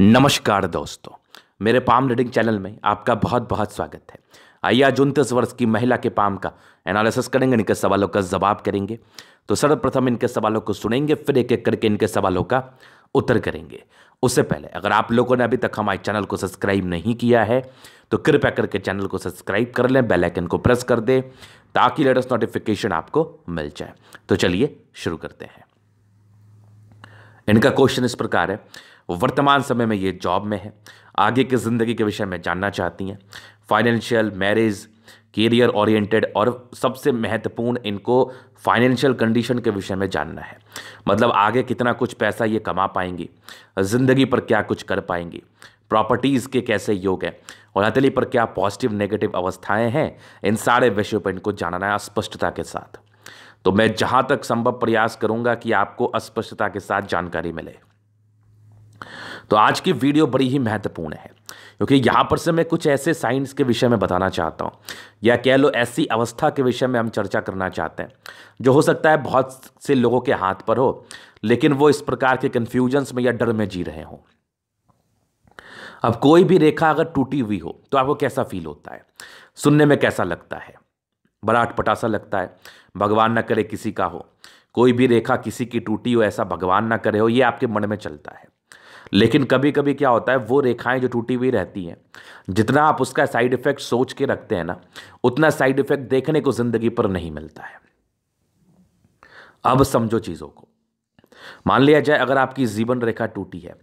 नमस्कार दोस्तों मेरे पाम रीडिंग चैनल में आपका बहुत बहुत स्वागत है आइए आज उनतीस वर्ष की महिला के पाम का एनालिसिस करेंगे इनके सवालों का जवाब करेंगे तो सर्वप्रथम इनके सवालों को सुनेंगे फिर एक एक करके इनके सवालों का उत्तर करेंगे उससे पहले अगर आप लोगों ने अभी तक हमारे चैनल को सब्सक्राइब नहीं किया है तो कृपया करके चैनल को सब्सक्राइब कर लें बेल आइकन को प्रेस कर दें ताकि लेटेस्ट नोटिफिकेशन आपको मिल जाए तो चलिए शुरू करते हैं इनका क्वेश्चन इस प्रकार है वो वर्तमान समय में ये जॉब में है आगे की ज़िंदगी के विषय में जानना चाहती हैं फाइनेंशियल मैरिज केरियर ओरिएंटेड और सबसे महत्वपूर्ण इनको फाइनेंशियल कंडीशन के विषय में जानना है मतलब आगे कितना कुछ पैसा ये कमा पाएंगी ज़िंदगी पर क्या कुछ कर पाएंगी प्रॉपर्टीज़ के कैसे योग हैं और हथेली पर क्या पॉजिटिव नेगेटिव अवस्थाएं हैं इन सारे विषयों पर इनको जानना है स्पष्टता के साथ तो मैं जहाँ तक संभव प्रयास करूँगा कि आपको अस्पष्टता के साथ जानकारी मिले तो आज की वीडियो बड़ी ही महत्वपूर्ण है क्योंकि यहाँ पर से मैं कुछ ऐसे साइंस के विषय में बताना चाहता हूँ या कह लो ऐसी अवस्था के विषय में हम चर्चा करना चाहते हैं जो हो सकता है बहुत से लोगों के हाथ पर हो लेकिन वो इस प्रकार के कन्फ्यूजन्स में या डर में जी रहे हों अब कोई भी रेखा अगर टूटी हुई हो तो आपको कैसा फील होता है सुनने में कैसा लगता है बड़ा अटपटासा लगता है भगवान ना करे किसी का हो कोई भी रेखा किसी की टूटी हो ऐसा भगवान ना करे हो ये आपके मन में चलता है लेकिन कभी कभी क्या होता है वो रेखाएं जो टूटी हुई रहती हैं जितना आप उसका साइड इफेक्ट सोच के रखते हैं ना उतना साइड इफेक्ट देखने को जिंदगी पर नहीं मिलता है अब समझो चीज़ों को मान लिया जाए अगर आपकी जीवन रेखा टूटी है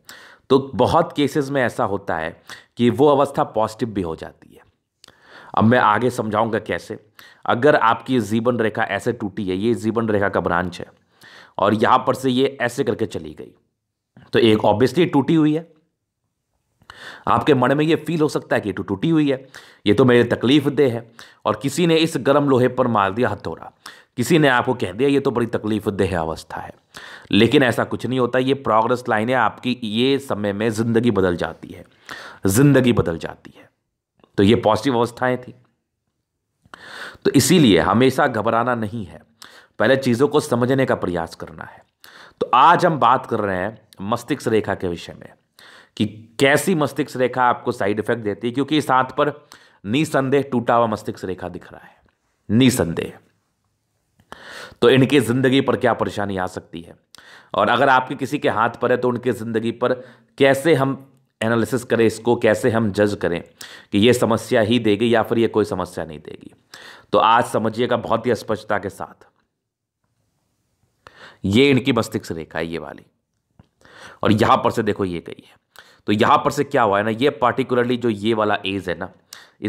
तो बहुत केसेस में ऐसा होता है कि वो अवस्था पॉजिटिव भी हो जाती है अब मैं आगे समझाऊंगा कैसे अगर आपकी जीवन रेखा ऐसे टूटी है ये जीवन रेखा का ब्रांच है और यहाँ पर से ये ऐसे करके चली गई तो एक ऑब्वियसली टूटी हुई है आपके मन में ये फील हो सकता है कि तो टूटी हुई है ये तो मेरे तकलीफ दे है और किसी ने इस गर्म लोहे पर मार दिया हथौड़ा किसी ने आपको कह दिया ये तो बड़ी तकलीफ देह अवस्था है लेकिन ऐसा कुछ नहीं होता ये प्रोग्रेस है आपकी ये समय में ज़िंदगी बदल जाती है ज़िंदगी बदल जाती है तो ये पॉजिटिव अवस्थाएं थी तो इसीलिए हमेशा घबराना नहीं है पहले चीज़ों को समझने का प्रयास करना है तो आज हम बात कर रहे हैं मस्तिष्क रेखा के विषय में कि कैसी मस्तिष्क रेखा आपको साइड इफेक्ट देती है क्योंकि इस हाथ पर निसंदेह टूटा हुआ मस्तिष्क रेखा दिख रहा है निसंदेह तो इनकी ज़िंदगी पर क्या परेशानी आ सकती है और अगर आपके किसी के हाथ पर है तो उनके ज़िंदगी पर कैसे हम एनालिसिस करें इसको कैसे हम जज करें कि यह समस्या ही देगी या फिर यह कोई समस्या नहीं देगी तो आज समझिएगा बहुत ही स्पष्टता के साथ ये इनकी मस्तिष्क रेखा है ये वाली और यहाँ पर से देखो ये गई है तो यहाँ पर से क्या हुआ है ना ये पार्टिकुलरली जो ये वाला एज है ना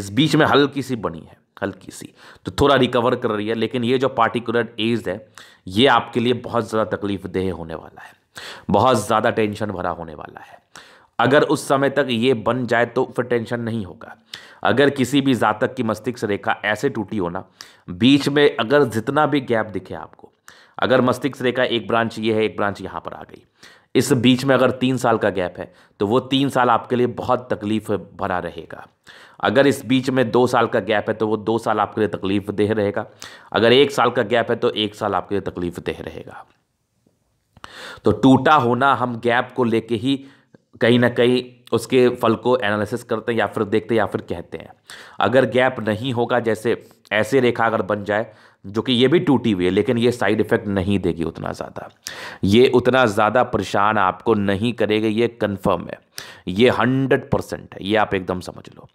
इस बीच में हल्की सी बनी है हल्की सी तो थोड़ा रिकवर कर रही है लेकिन ये जो पार्टिकुलर एज है ये आपके लिए बहुत ज़्यादा तकलीफ देह होने वाला है बहुत ज़्यादा टेंशन भरा होने वाला है अगर उस समय तक ये बन जाए तो फिर टेंशन नहीं होगा अगर किसी भी जातक की मस्तिष्क रेखा ऐसे टूटी हो ना बीच में अगर जितना भी गैप दिखे आपको अगर मस्तिष्क रेखा एक ब्रांच ये है एक ब्रांच यहाँ पर आ गई इस बीच में अगर तीन साल का गैप है तो वो तीन साल आपके लिए बहुत तकलीफ भरा रहेगा अगर इस बीच में दो साल का गैप है तो वो दो साल आपके लिए तकलीफ देह रहेगा अगर एक साल का गैप है तो एक साल आपके लिए तकलीफ देह रहेगा तो टूटा होना हम गैप को लेके ही कहीं ना कहीं उसके फल को एनालिसिस करते हैं या फिर देखते हैं या फिर कहते हैं अगर गैप नहीं होगा जैसे ऐसे रेखा अगर बन जाए जो कि ये भी टूटी हुई है लेकिन ये साइड इफ़ेक्ट नहीं देगी उतना ज़्यादा ये उतना ज़्यादा परेशान आपको नहीं करेगा ये कंफर्म है ये हंड्रेड परसेंट है ये आप एकदम समझ लो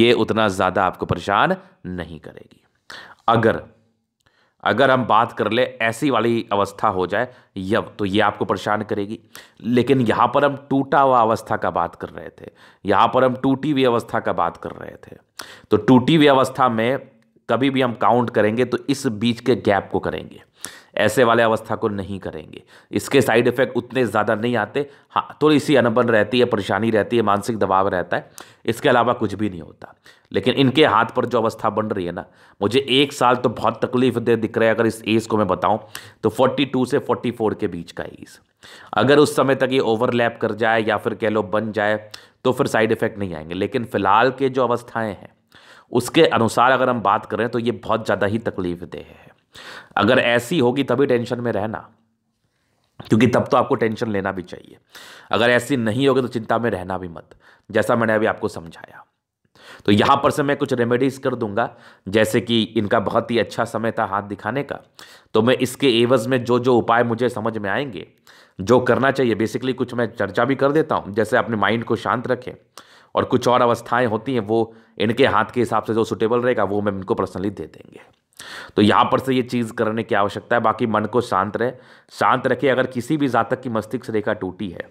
ये उतना ज़्यादा आपको परेशान नहीं करेगी अगर अगर हम बात कर ले ऐसी वाली अवस्था हो जाए यब तो ये आपको परेशान करेगी लेकिन यहाँ पर हम टूटा हुआ अवस्था का बात कर रहे थे यहाँ पर हम टूटी हुई अवस्था का बात कर रहे थे तो टूटी हुई अवस्था में कभी भी हम काउंट करेंगे तो इस बीच के गैप को करेंगे ऐसे वाले अवस्था को नहीं करेंगे इसके साइड इफेक्ट उतने ज़्यादा नहीं आते हाँ थोड़ी सी अनबन रहती है परेशानी रहती है मानसिक दबाव रहता है इसके अलावा कुछ भी नहीं होता लेकिन इनके हाथ पर जो अवस्था बन रही है ना मुझे एक साल तो बहुत तकलीफ दे दिख रहा है अगर इस एज को मैं बताऊं तो 42 से 44 के बीच का एज अगर उस समय तक ये ओवरलैप कर जाए या फिर कह लो बन जाए तो फिर साइड इफेक्ट नहीं आएंगे लेकिन फिलहाल के जो अवस्थाएँ हैं उसके अनुसार अगर हम बात करें तो ये बहुत ज़्यादा ही तकलीफ देह है अगर ऐसी होगी तभी टेंशन में रहना क्योंकि तब तो आपको टेंशन लेना भी चाहिए अगर ऐसी नहीं होगी तो चिंता में रहना भी मत जैसा मैंने अभी आपको समझाया तो यहाँ पर से मैं कुछ रेमेडीज़ कर दूंगा जैसे कि इनका बहुत ही अच्छा समय था हाथ दिखाने का तो मैं इसके एवज में जो जो उपाय मुझे समझ में आएंगे जो करना चाहिए बेसिकली कुछ मैं चर्चा भी कर देता हूँ जैसे अपने माइंड को शांत रखें और कुछ और अवस्थाएं होती हैं वो इनके हाथ के हिसाब से जो सुटेबल रहेगा वो मैं इनको पर्सनली दे देंगे तो यहाँ पर से ये चीज़ करने की आवश्यकता है बाकी मन को शांत रहे शांत रखे अगर किसी भी जातक की मस्तिष्क रेखा टूटी है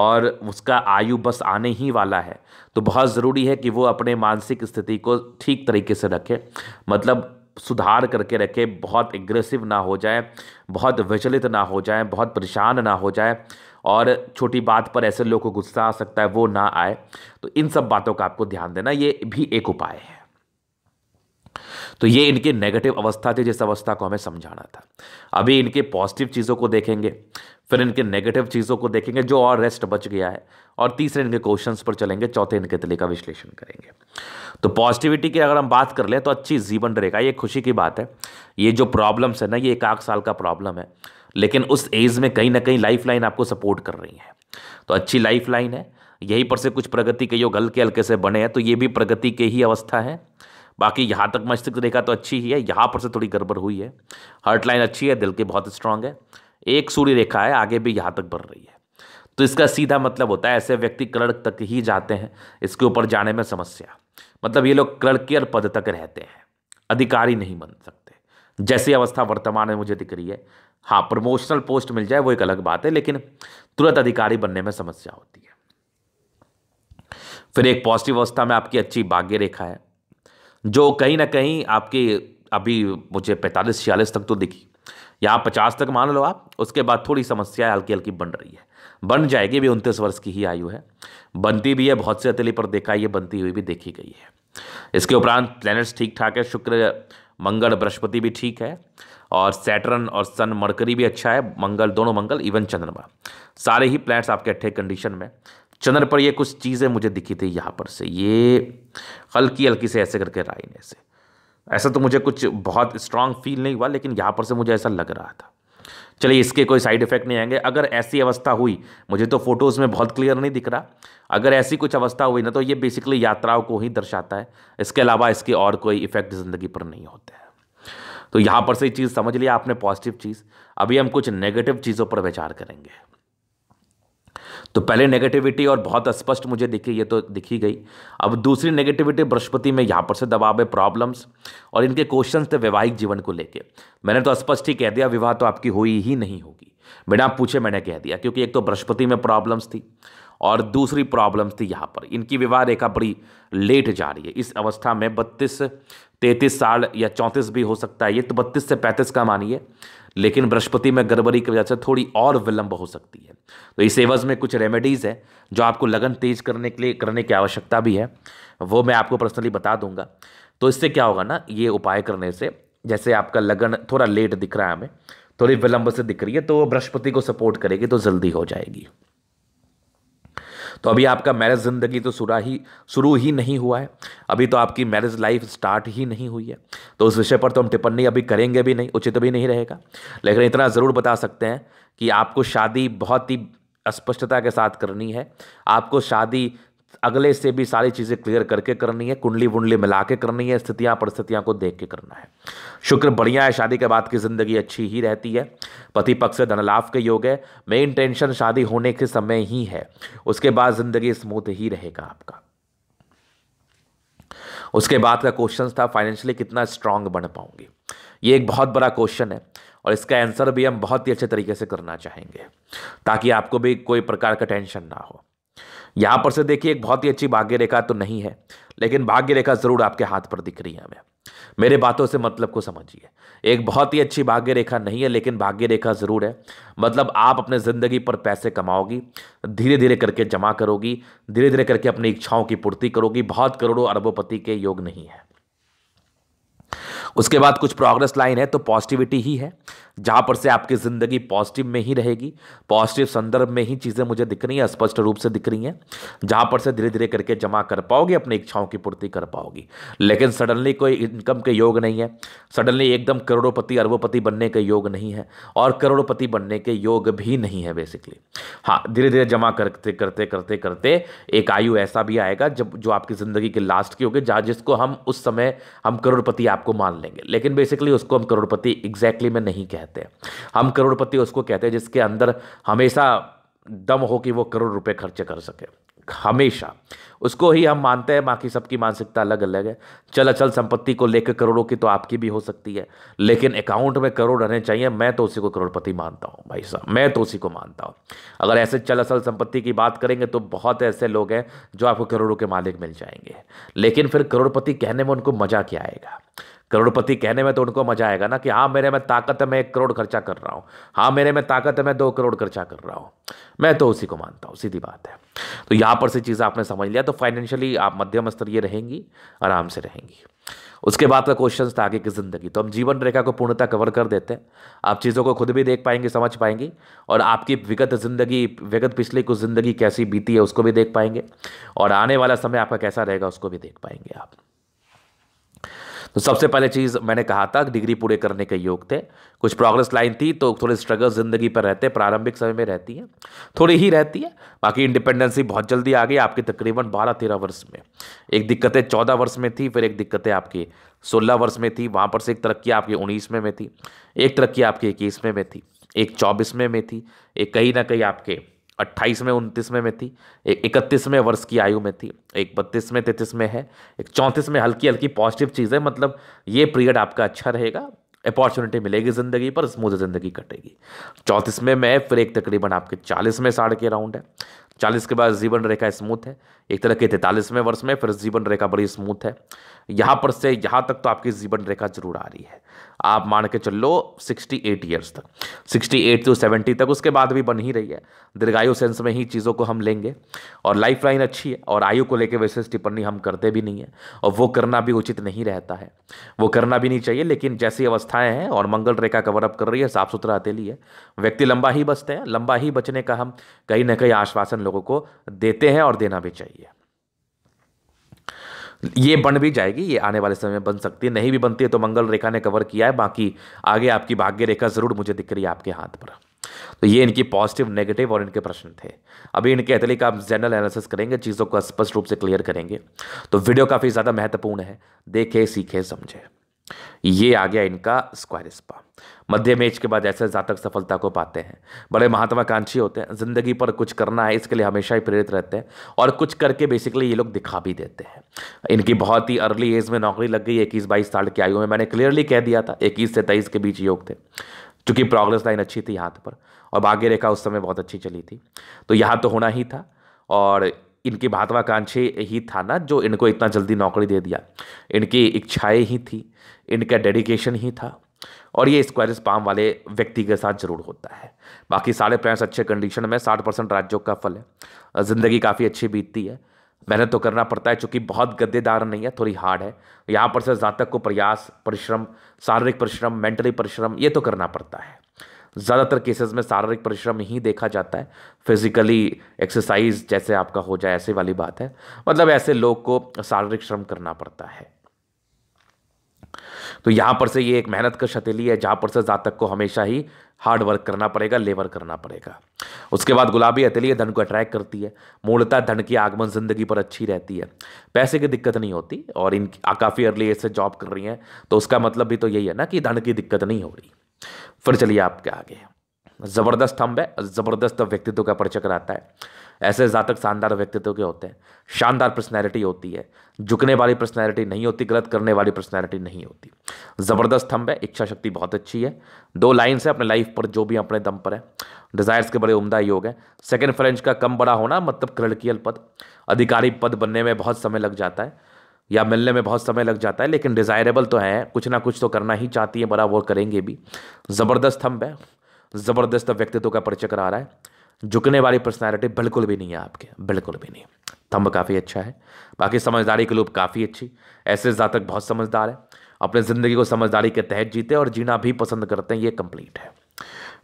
और उसका आयु बस आने ही वाला है तो बहुत ज़रूरी है कि वो अपने मानसिक स्थिति को ठीक तरीके से रखे मतलब सुधार करके रखे बहुत एग्रेसिव ना हो जाए बहुत विचलित ना हो जाए बहुत परेशान ना हो जाए और छोटी बात पर ऐसे लोग को गुस्सा आ सकता है वो ना आए तो इन सब बातों का आपको ध्यान देना ये भी एक उपाय है तो ये इनके नेगेटिव अवस्था थी जिस अवस्था को हमें समझाना था अभी इनके पॉजिटिव चीज़ों को देखेंगे फिर इनके नेगेटिव चीज़ों को देखेंगे जो और रेस्ट बच गया है और तीसरे इनके क्वेश्चंस पर चलेंगे चौथे इनके तले का विश्लेषण करेंगे तो पॉजिटिविटी की अगर हम बात कर लें तो अच्छी जीवन रेखा ये खुशी की बात है ये जो प्रॉब्लम्स है ना ये एक आठ साल का प्रॉब्लम है लेकिन उस एज में कहीं ना कहीं लाइफ लाइन आपको सपोर्ट कर रही है तो अच्छी लाइफ लाइन है यहीं पर से कुछ प्रगति के योग हल्के हल्के से बने हैं तो ये भी प्रगति के ही अवस्था है बाकी यहाँ तक मस्तिष्क रेखा तो अच्छी ही है यहाँ पर से थोड़ी गड़बड़ हुई है हर्ट लाइन अच्छी है दिल की बहुत स्ट्रांग है एक सूर्य रेखा है आगे भी यहाँ तक बढ़ रही है तो इसका सीधा मतलब होता है ऐसे व्यक्ति क्लर्क तक ही जाते हैं इसके ऊपर जाने में समस्या मतलब ये लोग क्लर्कियर पद तक रहते हैं अधिकारी नहीं बन सकते जैसी अवस्था वर्तमान में मुझे दिख रही है हाँ प्रमोशनल पोस्ट मिल जाए वो एक अलग बात है लेकिन तुरंत अधिकारी बनने में समस्या होती है फिर एक पॉजिटिव अवस्था में आपकी अच्छी भाग्य रेखा है जो कहीं ना कहीं आपकी अभी मुझे पैंतालीस छियालीस तक तो दिखी यहाँ पचास तक मान लो आप उसके बाद थोड़ी समस्या हल्की हल्की बन रही है बन जाएगी भी उनतीस वर्ष की ही आयु है बनती भी है बहुत से अतली पर देखा ये बनती हुई भी देखी गई है इसके उपरांत प्लैनेट्स ठीक ठाक है शुक्र मंगल बृहस्पति भी ठीक है और सैटर्न और सन मरकरी भी अच्छा है मंगल दोनों मंगल इवन चंद्रमा सारे ही प्लैनेट्स आपके अट्ठे कंडीशन में चंद्र पर ये कुछ चीज़ें मुझे दिखी थी यहाँ पर से ये हल्की हल्की से ऐसे करके राइने से ऐसा तो मुझे कुछ बहुत स्ट्रांग फील नहीं हुआ लेकिन यहाँ पर से मुझे ऐसा लग रहा था चलिए इसके कोई साइड इफेक्ट नहीं आएंगे अगर ऐसी अवस्था हुई मुझे तो फोटोज़ में बहुत क्लियर नहीं दिख रहा अगर ऐसी कुछ अवस्था हुई ना तो ये बेसिकली यात्राओं को ही दर्शाता है इसके अलावा इसके और कोई इफेक्ट ज़िंदगी पर नहीं होते हैं तो यहाँ पर से चीज़ समझ लिया आपने पॉजिटिव चीज़ अभी हम कुछ नेगेटिव चीज़ों पर विचार करेंगे तो पहले नेगेटिविटी और बहुत स्पष्ट मुझे दिखी ये तो दिखी गई अब दूसरी नेगेटिविटी बृहस्पति में यहाँ पर से दबाव है प्रॉब्लम्स और इनके क्वेश्चन थे वैवाहिक जीवन को लेके मैंने तो स्पष्ट ही कह दिया विवाह तो आपकी हुई ही नहीं होगी बिना पूछे मैंने कह दिया क्योंकि एक तो बृहस्पति में प्रॉब्लम्स थी और दूसरी प्रॉब्लम्स थी यहाँ पर इनकी विवाह रेखा बड़ी लेट जा रही है इस अवस्था में बत्तीस तैंतीस साल या चौंतीस भी हो सकता है ये तो बत्तीस से पैंतीस का मानिए लेकिन बृहस्पति में गड़बड़ी की वजह से थोड़ी और विलंब हो सकती है तो इस एवज में कुछ रेमेडीज़ है जो आपको लगन तेज करने के लिए करने की आवश्यकता भी है वो मैं आपको पर्सनली बता दूंगा तो इससे क्या होगा ना ये उपाय करने से जैसे आपका लगन थोड़ा लेट दिख रहा है हमें थोड़ी विलंब से दिख रही है तो बृहस्पति को सपोर्ट करेगी तो जल्दी हो जाएगी तो अभी आपका मैरिज ज़िंदगी तो शुरा ही शुरू ही नहीं हुआ है अभी तो आपकी मैरिज लाइफ स्टार्ट ही नहीं हुई है तो उस विषय पर तो हम टिप्पणी अभी करेंगे भी नहीं उचित भी नहीं रहेगा लेकिन इतना ज़रूर बता सकते हैं कि आपको शादी बहुत ही स्पष्टता के साथ करनी है आपको शादी अगले से भी सारी चीज़ें क्लियर करके करनी है कुंडली वुंडली मिला के करनी है स्थितियाँ परिस्थितियाँ को देख के करना है शुक्र बढ़िया है शादी के बाद की ज़िंदगी अच्छी ही रहती है पति पक्ष से धनलाभ के योग है मेन टेंशन शादी होने के समय ही है उसके बाद ज़िंदगी स्मूथ ही रहेगा आपका उसके बाद का क्वेश्चन था फाइनेंशियली कितना स्ट्रांग बन पाऊंगी ये एक बहुत बड़ा क्वेश्चन है और इसका आंसर भी हम बहुत ही अच्छे तरीके से करना चाहेंगे ताकि आपको भी कोई प्रकार का टेंशन ना हो यहाँ पर से देखिए एक बहुत ही अच्छी भाग्य रेखा तो नहीं है लेकिन भाग्य रेखा ज़रूर आपके हाथ पर दिख रही है हमें मेरे बातों से मतलब को समझिए एक बहुत ही अच्छी भाग्य रेखा नहीं है लेकिन भाग्य रेखा ज़रूर है मतलब आप अपने ज़िंदगी पर पैसे कमाओगी धीरे धीरे करके जमा करोगी धीरे धीरे करके अपनी इच्छाओं की पूर्ति करोगी बहुत करोड़ों अरबोपति के योग नहीं है उसके बाद कुछ प्रोग्रेस लाइन है तो पॉजिटिविटी ही है जहाँ पर से आपकी ज़िंदगी पॉजिटिव में ही रहेगी पॉजिटिव संदर्भ में ही चीज़ें मुझे दिख रही हैं स्पष्ट रूप से दिख रही हैं जहाँ पर से धीरे धीरे करके जमा कर पाओगे अपनी इच्छाओं की पूर्ति कर पाओगी लेकिन सडनली कोई इनकम के योग नहीं है सडनली एकदम करोड़ोपति अरबोपति बनने के योग नहीं है और करोड़पति बनने के योग भी नहीं है बेसिकली हाँ धीरे धीरे जमा करते करते करते करते एक आयु ऐसा भी आएगा जब जो आपकी ज़िंदगी के लास्ट की होगी जहाँ जिसको हम उस समय हम करोड़पति आपको मान लेंगे लेकिन बेसिकली उसको हम करोड़पति एग्जैक्टली में नहीं कह कहते हैं हम करोड़पति उसको कहते हैं जिसके अंदर हमेशा दम हो कि वो करोड़ रुपए खर्च कर सके हमेशा उसको ही हम मानते हैं बाकी सबकी मानसिकता अलग अलग है चल अचल संपत्ति को लेकर करोड़ों की तो आपकी भी हो सकती है लेकिन अकाउंट में करोड़ रहने चाहिए मैं तो उसी को करोड़पति मानता हूँ भाई साहब मैं तो उसी को मानता हूँ अगर ऐसे चल अचल संपत्ति की बात करेंगे तो बहुत ऐसे लोग हैं जो आपको करोड़ों के मालिक मिल जाएंगे लेकिन फिर करोड़पति कहने में उनको मज़ा क्या आएगा करोड़पति कहने में तो उनको मजा आएगा ना कि हाँ मेरे में ताकत है मैं एक करोड़ खर्चा कर रहा हूँ हाँ मेरे में ताकत है मैं दो करोड़ खर्चा कर रहा हूँ मैं तो उसी को मानता हूँ सीधी बात है तो यहाँ पर से चीज़ आपने समझ लिया तो फाइनेंशियली आप मध्यम स्तरीय रहेंगी आराम से रहेंगी उसके बाद का क्वेश्चन था आगे की ज़िंदगी तो हम जीवन रेखा को पूर्णतः कवर कर देते हैं आप चीज़ों को खुद भी देख पाएंगे समझ पाएंगे और आपकी विगत ज़िंदगी विगत पिछली कुछ ज़िंदगी कैसी बीती है उसको भी देख पाएंगे और आने वाला समय आपका कैसा रहेगा उसको भी देख पाएंगे आप तो सबसे पहले चीज़ मैंने कहा था डिग्री पूरे करने के योग थे कुछ प्रोग्रेस लाइन थी तो थोड़े स्ट्रगल ज़िंदगी पर रहते प्रारंभिक समय में रहती है थोड़ी ही रहती है बाकी इंडिपेंडेंसी बहुत जल्दी आ गई आपकी तकरीबन बारह तेरह वर्ष में एक दिक्कतें चौदह वर्ष में थी फिर एक दिक्कतें आपकी सोलह वर्ष में थी वहाँ पर से एक तरक्की आपकी उन्नीस में थी एक तरक्की आपकी इक्कीस में थी एक चौबीस में थी एक कहीं ना कहीं आपके अट्ठाईस में उनतीस में में थी एक इकतीस में वर्ष की आयु में थी एक बत्तीस में तैतीस में है एक चौंतीस में हल्की हल्की पॉजिटिव चीज़ है मतलब ये पीरियड आपका अच्छा रहेगा अपॉर्चुनिटी मिलेगी ज़िंदगी पर स्मूथ ज़िंदगी कटेगी चौंतीस में मैं फिर एक तकरीबन आपके चालीस में के राउंड है चालीस के बाद जीवन रेखा स्मूथ है एक तरह के तैतालीसवें वर्ष में फिर जीवन रेखा बड़ी स्मूथ है यहाँ पर से यहाँ तक तो आपकी जीवन रेखा जरूर आ रही है आप मान के चलो एट ईयर्स तक सिक्सटी एट टू सेवेंटी तक उसके बाद भी बन ही रही है दीर्घायु सेंस में ही चीज़ों को हम लेंगे और लाइफ लाइन अच्छी है और आयु को लेकर वैसे टिप्पणी हम करते भी नहीं है और वो करना भी उचित नहीं रहता है वो करना भी नहीं चाहिए लेकिन जैसी अवस्थाएँ हैं और मंगल रेखा कवरअप कर रही है साफ सुथरा हथेली है व्यक्ति लंबा ही बचते हैं लंबा ही बचने का हम कहीं ना कहीं आश्वासन हम लोगों को देते हैं और देना भी चाहिए ये बन भी जाएगी ये आने वाले समय में बन सकती है नहीं भी बनती है तो मंगल रेखा ने कवर किया है बाकी आगे आपकी भाग्य रेखा ज़रूर मुझे दिख रही है आपके हाथ पर तो ये इनकी पॉजिटिव नेगेटिव और इनके प्रश्न थे अभी इनके अतली का आप जनरल एनालिसिस करेंगे चीज़ों को स्पष्ट रूप से क्लियर करेंगे तो वीडियो काफ़ी ज़्यादा महत्वपूर्ण है देखे सीखे समझे ये आ गया इनका स्क्वायर स्पा मध्य मेज के बाद ऐसे जातक सफलता को पाते हैं बड़े महात्माकांक्षी होते हैं ज़िंदगी पर कुछ करना है इसके लिए हमेशा ही प्रेरित रहते हैं और कुछ करके बेसिकली ये लोग दिखा भी देते हैं इनकी बहुत ही अर्ली एज में नौकरी लग गई इक्कीस बाईस साल की आयु में मैंने क्लियरली कह दिया था इक्कीस से तेईस के बीच योग थे चूंकि प्रोग्रेस लाइन अच्छी थी हाथ पर और भाग्य रेखा उस समय बहुत अच्छी चली थी तो यहाँ तो होना ही था और इनकी महत्वाकांक्षी ही था ना जो इनको इतना जल्दी नौकरी दे दिया इनकी इच्छाएं ही थी इनका डेडिकेशन ही था और ये स्क्वायरस पाम वाले व्यक्ति के साथ जरूर होता है बाकी सारे प्रयास अच्छे कंडीशन में साठ परसेंट राज्यों का फल है ज़िंदगी काफ़ी अच्छी बीतती है मेहनत तो करना पड़ता है चूँकि बहुत गद्देदार नहीं है थोड़ी हार्ड है यहाँ पर से जातक को प्रयास परिश्रम शारीरिक परिश्रम मेंटली परिश्रम ये तो करना पड़ता है ज़्यादातर केसेस में शारीरिक परिश्रम ही देखा जाता है फिजिकली एक्सरसाइज जैसे आपका हो जाए ऐसी वाली बात है मतलब ऐसे लोग को शारीरिक श्रम करना पड़ता है तो यहाँ पर से ये एक मेहनत का शतीली है जहाँ पर से जातक को हमेशा ही हार्ड वर्क करना पड़ेगा लेबर करना पड़ेगा उसके बाद गुलाबी हथेली धन को अट्रैक्ट करती है मूलतः धन की आगमन जिंदगी पर अच्छी रहती है पैसे की दिक्कत नहीं होती और इन काफ़ी अर्ली एज से जॉब कर रही हैं तो उसका मतलब भी तो यही है ना कि धन की दिक्कत नहीं हो रही फिर चलिए आपके आगे ज़बरदस्त स्तंभ है ज़बरदस्त व्यक्तित्व का परिचय कराता है ऐसे जातक शानदार व्यक्तित्व के होते हैं शानदार पर्सनैलिटी होती है झुकने वाली पर्सनैलिटी नहीं होती गलत करने वाली पर्सनैलिटी नहीं होती ज़बरदस्त स्तंभ है इच्छा शक्ति बहुत अच्छी है दो लाइन्स है अपने लाइफ पर जो भी अपने दम पर है डिज़ायर्स के बड़े उमदा योग है सेकेंड फ्रेंच का कम बड़ा होना मतलब क्रिटिकल पद अधिकारी पद बनने में बहुत समय लग जाता है या मिलने में बहुत समय लग जाता है लेकिन डिज़ायरेबल तो है कुछ ना कुछ तो करना ही चाहती है बड़ा वो करेंगे भी ज़बरदस्त थम्ब है ज़बरदस्त व्यक्तित्व का परिचय करा रहा है झुकने वाली पर्सनैलिटी बिल्कुल भी नहीं है आपके बिल्कुल भी नहीं थम्ब काफ़ी अच्छा है बाकी समझदारी के लूप काफ़ी अच्छी ऐसे जातक बहुत समझदार है अपने ज़िंदगी को समझदारी के तहत जीते और जीना भी पसंद करते हैं ये कंप्लीट है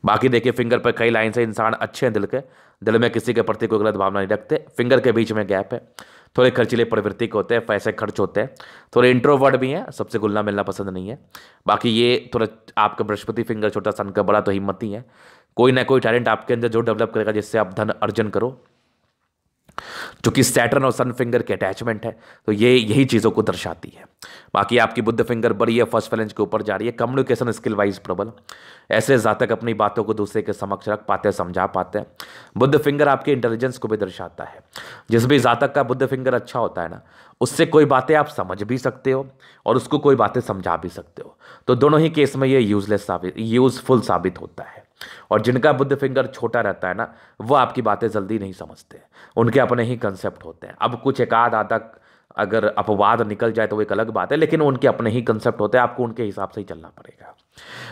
बाकी देखिए फिंगर पर कई लाइन से इंसान अच्छे हैं दिल के दिल में किसी के प्रति कोई गलत भावना नहीं रखते फिंगर के बीच में गैप है थोड़े खर्चीले प्रवृत्ति के होते हैं पैसे खर्च होते हैं थोड़े इंट्रोवर्ड भी हैं सबसे घुलना मिलना पसंद नहीं है बाकी ये थोड़ा आपका बृहस्पति फिंगर छोटा सन का बड़ा तो हिम्मत ही है कोई ना कोई टैलेंट आपके अंदर जो डेवलप करेगा जिससे आप धन अर्जन करो जो कि सैटर्न और सन फिंगर के अटैचमेंट है तो ये यही चीज़ों को दर्शाती है बाकी आपकी बुद्ध फिंगर बड़ी है फर्स्ट फैलेंज के ऊपर जा रही है कम्युनिकेशन स्किल वाइज प्रबल ऐसे जातक अपनी बातों को दूसरे के समक्ष रख पाते हैं समझा पाते हैं बुद्ध फिंगर आपके इंटेलिजेंस को भी दर्शाता है जिस भी जातक का बुद्ध फिंगर अच्छा होता है ना उससे कोई बातें आप समझ भी सकते हो और उसको कोई बातें समझा भी सकते हो तो दोनों ही केस में ये यूजलेस साबित यूजफुल साबित होता है और जिनका बुद्ध फिंगर छोटा रहता है ना वो आपकी बातें जल्दी नहीं समझते उनके अपने ही कंसेप्ट होते हैं अब कुछ एक आध आधा अगर अपवाद निकल जाए तो वो एक अलग बात है लेकिन उनके अपने ही कंसेप्ट होते हैं आपको उनके हिसाब से ही चलना पड़ेगा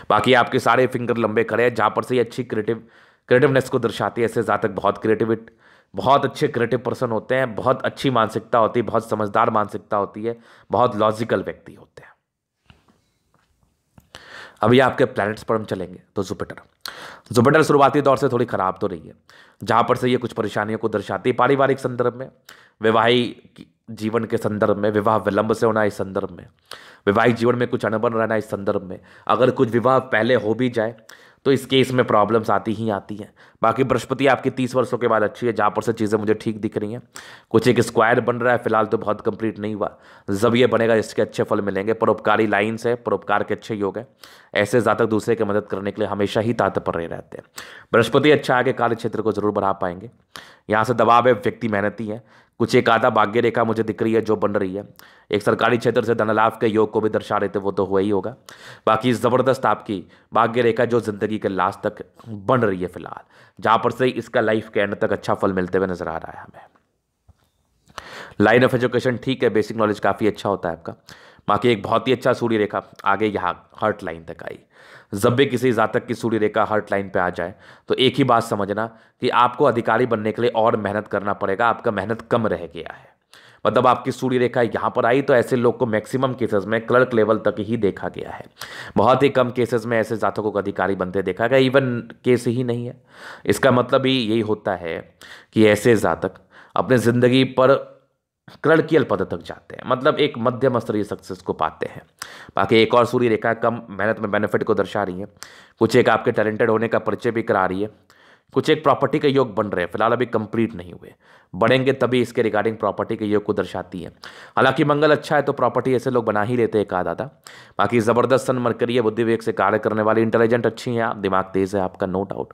बाकी आपके सारे फिंगर लंबे खड़े हैं जहाँ पर से ये अच्छी क्रिएटिव क्रिएटिवनेस को दर्शाती है ऐसे जातक बहुत क्रिएटिविट बहुत अच्छे क्रिएटिव पर्सन होते हैं बहुत अच्छी मानसिकता होती है बहुत समझदार मानसिकता होती है बहुत लॉजिकल व्यक्ति होते हैं अभी आपके प्लैनेट्स पर हम चलेंगे तो जुपिटर जुपिटर शुरुआती दौर से थोड़ी ख़राब तो रही है जहाँ पर से ये कुछ परेशानियों को दर्शाती है पारिवारिक संदर्भ में वैवाहिक जीवन के संदर्भ में विवाह विलंब से होना इस संदर्भ में वैवाहिक जीवन में कुछ अनबन रहना इस संदर्भ में अगर कुछ विवाह पहले हो भी जाए तो इस केस में प्रॉब्लम्स आती ही आती हैं बाकी बृहस्पति आपकी तीस वर्षों के बाद अच्छी है जहाँ पर से चीज़ें मुझे ठीक दिख रही हैं कुछ एक स्क्वायर बन रहा है फिलहाल तो बहुत कंप्लीट नहीं हुआ जब ये बनेगा इसके अच्छे फल मिलेंगे परोपकारी लाइन्स है परोपकार के अच्छे योग हैं ऐसे ज़्यादा तक दूसरे की मदद करने के लिए हमेशा ही तात्पर्य रहते हैं बृहस्पति अच्छा आगे कार्य क्षेत्र को जरूर बढ़ा पाएंगे यहाँ से दबाव है व्यक्ति मेहनती है कुछ एक आधा भाग्य रेखा मुझे दिख रही है जो बन रही है एक सरकारी क्षेत्र से धनलाभ के योग को भी दर्शा रहे थे वो तो हुआ ही होगा बाकी ज़बरदस्त आपकी भाग्य रेखा जो ज़िंदगी के लास्ट तक बन रही है फिलहाल जहाँ पर से इसका लाइफ के एंड तक अच्छा फल मिलते हुए नज़र आ रहा है हमें लाइन ऑफ एजुकेशन ठीक है बेसिक नॉलेज काफ़ी अच्छा होता है आपका बाकी एक बहुत ही अच्छा सूर्य रेखा आगे यहाँ हर्ट लाइन तक आई जब भी किसी जातक की सूर्य रेखा हर्ट लाइन पे आ जाए तो एक ही बात समझना कि आपको अधिकारी बनने के लिए और मेहनत करना पड़ेगा आपका मेहनत कम रह गया है मतलब आपकी सूर्य रेखा यहाँ पर आई तो ऐसे लोग को मैक्सिमम केसेस में क्लर्क लेवल तक ही देखा गया है बहुत ही कम केसेस में ऐसे जातकों का अधिकारी बनते देखा गया इवन केस ही नहीं है इसका मतलब ही यही होता है कि ऐसे जातक अपने ज़िंदगी पर क्लर्कियल पद तक जाते हैं मतलब एक मध्यम स्तरीय सक्सेस को पाते हैं बाकी एक और सूर्य रेखा कम मेहनत में बेनिफिट को दर्शा रही है कुछ एक आपके टैलेंटेड होने का परिचय भी करा रही है कुछ एक प्रॉपर्टी के योग बन रहे हैं फिलहाल अभी कंप्लीट नहीं हुए बढ़ेंगे तभी इसके रिगार्डिंग प्रॉपर्टी के योग को दर्शाती है हालांकि मंगल अच्छा है तो प्रॉपर्टी ऐसे लोग बना ही लेते हैं कहा दादा बाकी ज़बरदस्त सन मरकरी है बुद्धिवेग से कार्य करने वाली इंटेलिजेंट अच्छी हैं आप दिमाग तेज़ है आपका नो डाउट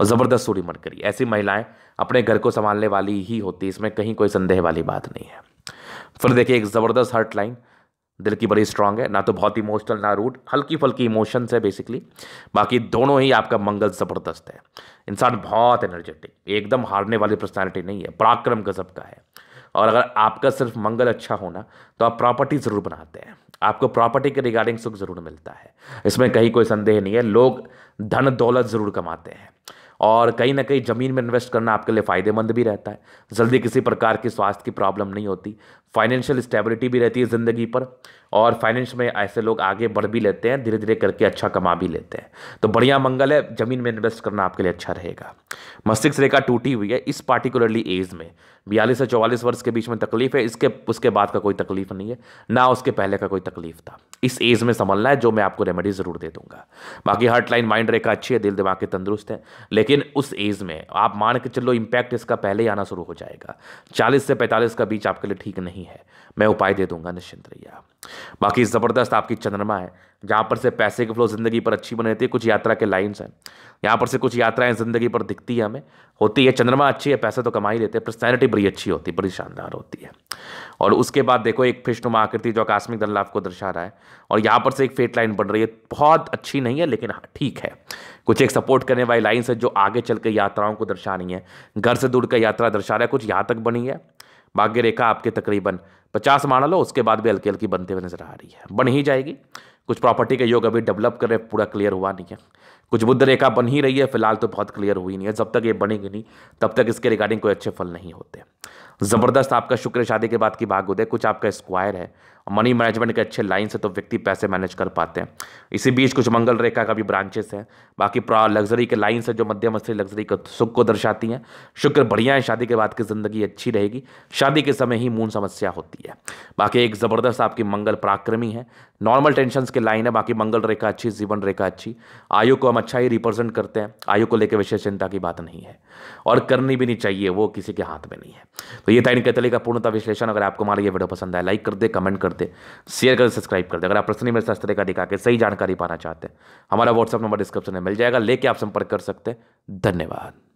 और ज़बरदस्त सूर्य मरकरी ऐसी महिलाएं अपने घर को संभालने वाली ही होती इसमें कहीं कोई संदेह वाली बात नहीं है फिर देखिए एक ज़बरदस्त हर्ट लाइन दिल की बड़ी स्ट्रांग है ना तो बहुत इमोशनल ना रूट हल्की फल्की इमोशंस है बेसिकली बाकी दोनों ही आपका मंगल ज़बरदस्त है इंसान बहुत एनर्जेटिक एकदम हारने वाली पर्सनैलिटी नहीं है पराक्रम गजब का है और अगर आपका सिर्फ मंगल अच्छा होना तो आप प्रॉपर्टी ज़रूर बनाते हैं आपको प्रॉपर्टी के रिगार्डिंग सुख ज़रूर मिलता है इसमें कहीं कोई संदेह नहीं है लोग धन दौलत ज़रूर कमाते हैं और कहीं ना कहीं ज़मीन में इन्वेस्ट करना आपके लिए फ़ायदेमंद भी रहता है जल्दी किसी प्रकार की स्वास्थ्य की प्रॉब्लम नहीं होती फाइनेंशियल स्टेबिलिटी भी रहती है ज़िंदगी पर और फाइनेंस में ऐसे लोग आगे बढ़ भी लेते हैं धीरे धीरे करके अच्छा कमा भी लेते हैं तो बढ़िया मंगल है ज़मीन में इन्वेस्ट करना आपके लिए अच्छा रहेगा मस्तिष्क रेखा टूटी हुई है इस पार्टिकुलरली एज में बयालीस से चौवालीस वर्ष के बीच में तकलीफ है इसके उसके बाद का कोई तकलीफ नहीं है ना उसके पहले का कोई तकलीफ था इस एज में संभलना है जो मैं आपको रेमेडी ज़रूर दे दूंगा बाकी हर्ट लाइन माइंड रेखा अच्छी है दिल दिमाग के तंदुरुस्त है लेकिन उस एज में आप मान के चलो इम्पैक्ट इसका पहले ही आना शुरू हो जाएगा चालीस से पैंतालीस का बीच आपके लिए ठीक नहीं है मैं उपाय दे दूंगा निश्चिंत रहिए बाकी ज़बरदस्त आपकी चंद्रमा है जहाँ पर से पैसे के फ्लो ज़िंदगी पर अच्छी बनी रहती है कुछ यात्रा के लाइन्स हैं यहाँ पर से कुछ यात्राएं ज़िंदगी पर दिखती है हमें होती है चंद्रमा अच्छी है पैसे तो कमा ही लेते हैं पर्सनैलिटी बड़ी अच्छी होती है बड़ी शानदार होती है और उसके बाद देखो एक फिशनुमा आकृति जो आकस्मिक धनलाभ को दर्शा रहा है और यहाँ पर से एक फेट लाइन बन रही है बहुत अच्छी नहीं है लेकिन हाँ ठीक है कुछ एक सपोर्ट करने वाली लाइन्स है जो आगे चल कर यात्राओं को दर्शा रही है घर से दूर का यात्रा दर्शा रहा है कुछ यहाँ तक बनी है भाग्य रेखा आपके तकरीबन पचास मान लो उसके बाद भी हल्की हल्की बनते हुए नजर आ रही है बन ही जाएगी कुछ प्रॉपर्टी के योग अभी डेवलप कर रहे हैं पूरा क्लियर हुआ नहीं है कुछ बुद्ध रेखा बन ही रही है फिलहाल तो बहुत क्लियर हुई नहीं है जब तक ये बनेगी नहीं तब तक इसके रिगार्डिंग कोई अच्छे फल नहीं होते ज़बरदस्त आपका शुक्र शादी के बाद की भाग्योदय कुछ आपका स्क्वायर है मनी मैनेजमेंट के अच्छे लाइन से तो व्यक्ति पैसे मैनेज कर पाते हैं इसी बीच कुछ मंगल रेखा का भी ब्रांचेस हैं बाकी प्रा लग्जरी के लाइन से जो मध्यम स्त्री लग्जरी का सुख को दर्शाती हैं शुक्र बढ़िया है शादी के बाद की ज़िंदगी अच्छी रहेगी शादी के समय ही मून समस्या होती है बाकी एक ज़बरदस्त आपकी मंगल पराक्रमी है नॉर्मल टेंशन के लाइन है बाकी मंगल रेखा अच्छी जीवन रेखा अच्छी आयु को हम अच्छा ही रिप्रेजेंट करते हैं आयु को लेकर विशेष चिंता की बात नहीं है और करनी भी नहीं चाहिए वो किसी के हाथ में नहीं है तो ये था इनके तले का पूर्णता विश्लेषण अगर आपको हमारा ये वीडियो पसंद आए लाइक कर दे कमेंट कर कर दे शेयर कर सब्सक्राइब कर दे अगर आप प्रश्न साथ तरह का दिखा के सही जानकारी पाना चाहते हैं हमारा व्हाट्सअप नंबर डिस्क्रिप्शन में मिल जाएगा लेके आप संपर्क कर सकते हैं धन्यवाद